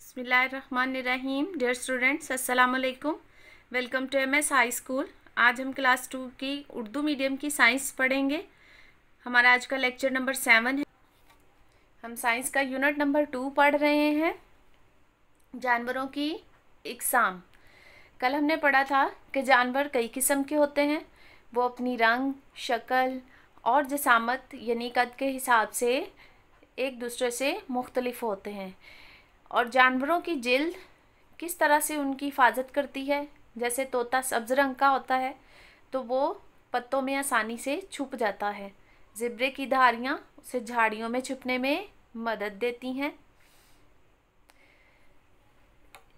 बसमीम dare students अस्सलाम वालेकुम welcome to M S high school आज हम क्लास टू की उर्दू मीडियम की साइंस पढ़ेंगे हमारा आज का लेक्चर नंबर सेवन है हम साइंस का यूनिट नंबर टू पढ़ रहे हैं जानवरों की इकसाम कल हमने पढ़ा था कि जानवर कई किस्म के होते हैं वो अपनी रंग शक्ल और जसामत यानी कद के हिसाब से एक दूसरे से मुख्तलिफ होते हैं और जानवरों की जिल्द किस तरह से उनकी हिफाजत करती है जैसे तोता सब्ज रंग का होता है तो वो पत्तों में आसानी से छुप जाता है ज़िब्रे की धारियाँ उसे झाड़ियों में छुपने में मदद देती हैं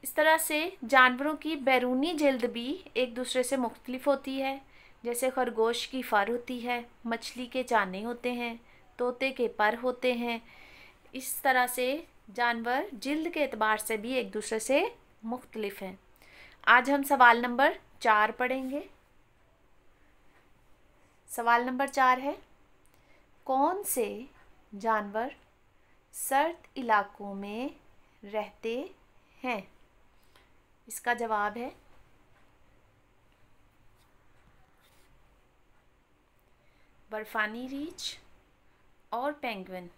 इस तरह से जानवरों की बैरूनी जल्द भी एक दूसरे से मुख्तलिफ होती है जैसे खरगोश की फर होती है मछली के चाने होते हैं तोते के पर होते हैं इस तरह से जानवर जिल्द के अतबार से भी एक दूसरे से मुख्तलिफ हैं आज हम सवाल नंबर चार पढ़ेंगे सवाल नंबर चार है कौन से जानवर सर्द इलाकों में रहते हैं इसका जवाब है बर्फानी रीछ और पेंगुइन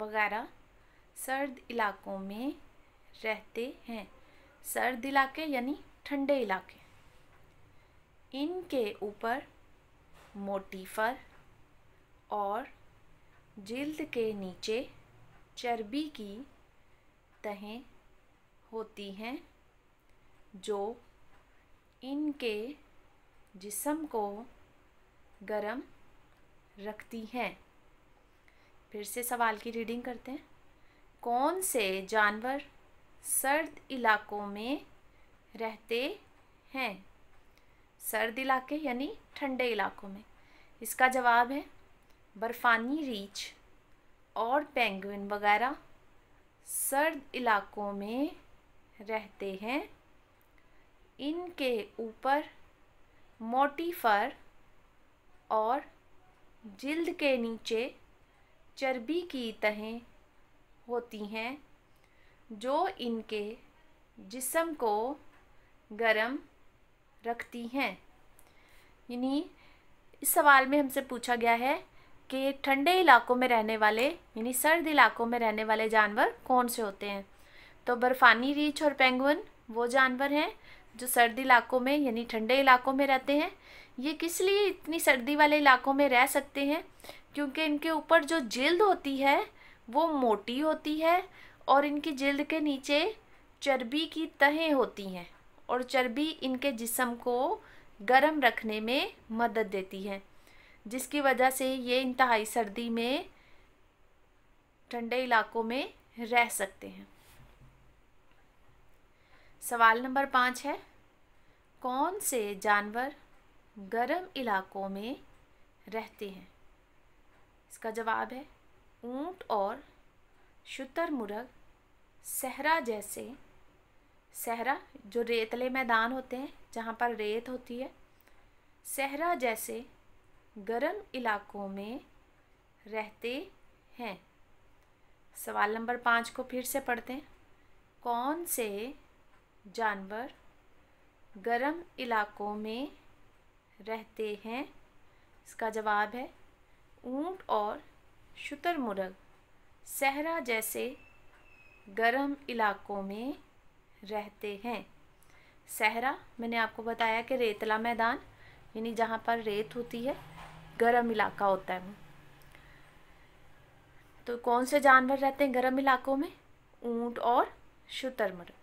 वगैरह सर्द इलाकों में रहते हैं सर्द इलाके यानी ठंडे इलाके इनके ऊपर मोटी फर और जिल्द के नीचे चर्बी की तहें होती हैं जो इनके जिसम को गरम रखती हैं फिर से सवाल की रीडिंग करते हैं कौन से जानवर सर्द इलाकों में रहते हैं सर्द इलाके यानी ठंडे इलाकों में इसका जवाब है बर्फ़ानी रीछ और पेंगुइन वगैरह सर्द इलाकों में रहते हैं इनके ऊपर मोटी फर और जिल्द के नीचे चर्बी की तहें होती हैं जो इनके जिसम को गर्म रखती हैं यानी इस सवाल में हमसे पूछा गया है कि ठंडे इलाकों में रहने वाले यानी सर्द इलाकों में रहने वाले जानवर कौन से होते हैं तो बर्फ़ानी रीछ और पेंगुइन वो जानवर हैं जो सर्द इलाकों में यानी ठंडे इलाकों में रहते हैं ये किस लिए इतनी सर्दी वाले इलाकों में रह सकते हैं क्योंकि इनके ऊपर जो जल्द होती है वो मोटी होती है और इनकी जल्द के नीचे चर्बी की तहें होती हैं और चर्बी इनके जिसम को गर्म रखने में मदद देती है जिसकी वजह से ये इंतहाई सर्दी में ठंडे इलाकों में रह सकते हैं सवाल नंबर पाँच है कौन से जानवर गर्म इलाकों में रहते हैं इसका जवाब है ऊंट और मुर्ग सहरा जैसे सहरा जो रेतले मैदान होते हैं जहाँ पर रेत होती है सहरा जैसे गर्म इलाकों में रहते हैं सवाल नंबर पाँच को फिर से पढ़ते हैं कौन से जानवर गर्म इलाकों में रहते हैं इसका जवाब है ऊंट और शुतरमुर्ग सहरा जैसे गर्म इलाकों में रहते हैं सहरा मैंने आपको बताया कि रेतला मैदान यानी जहाँ पर रेत होती है गर्म इलाका होता है तो कौन से जानवर रहते हैं गर्म इलाकों में ऊंट और शुतरमुर्ग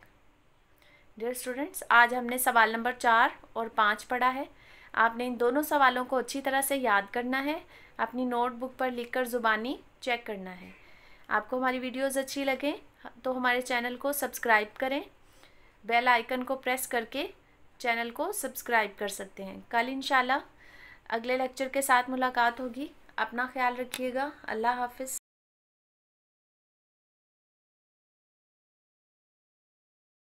डियर स्टूडेंट्स आज हमने सवाल नंबर चार और पाँच पढ़ा है आपने इन दोनों सवालों को अच्छी तरह से याद करना है अपनी नोटबुक पर लिखकर ज़ुबानी चेक करना है आपको हमारी वीडियोस अच्छी लगें तो हमारे चैनल को सब्सक्राइब करें बेल आइकन को प्रेस करके चैनल को सब्सक्राइब कर सकते हैं कल इन अगले लेक्चर के साथ मुलाकात होगी अपना ख्याल रखिएगा अल्लाह हाफिज़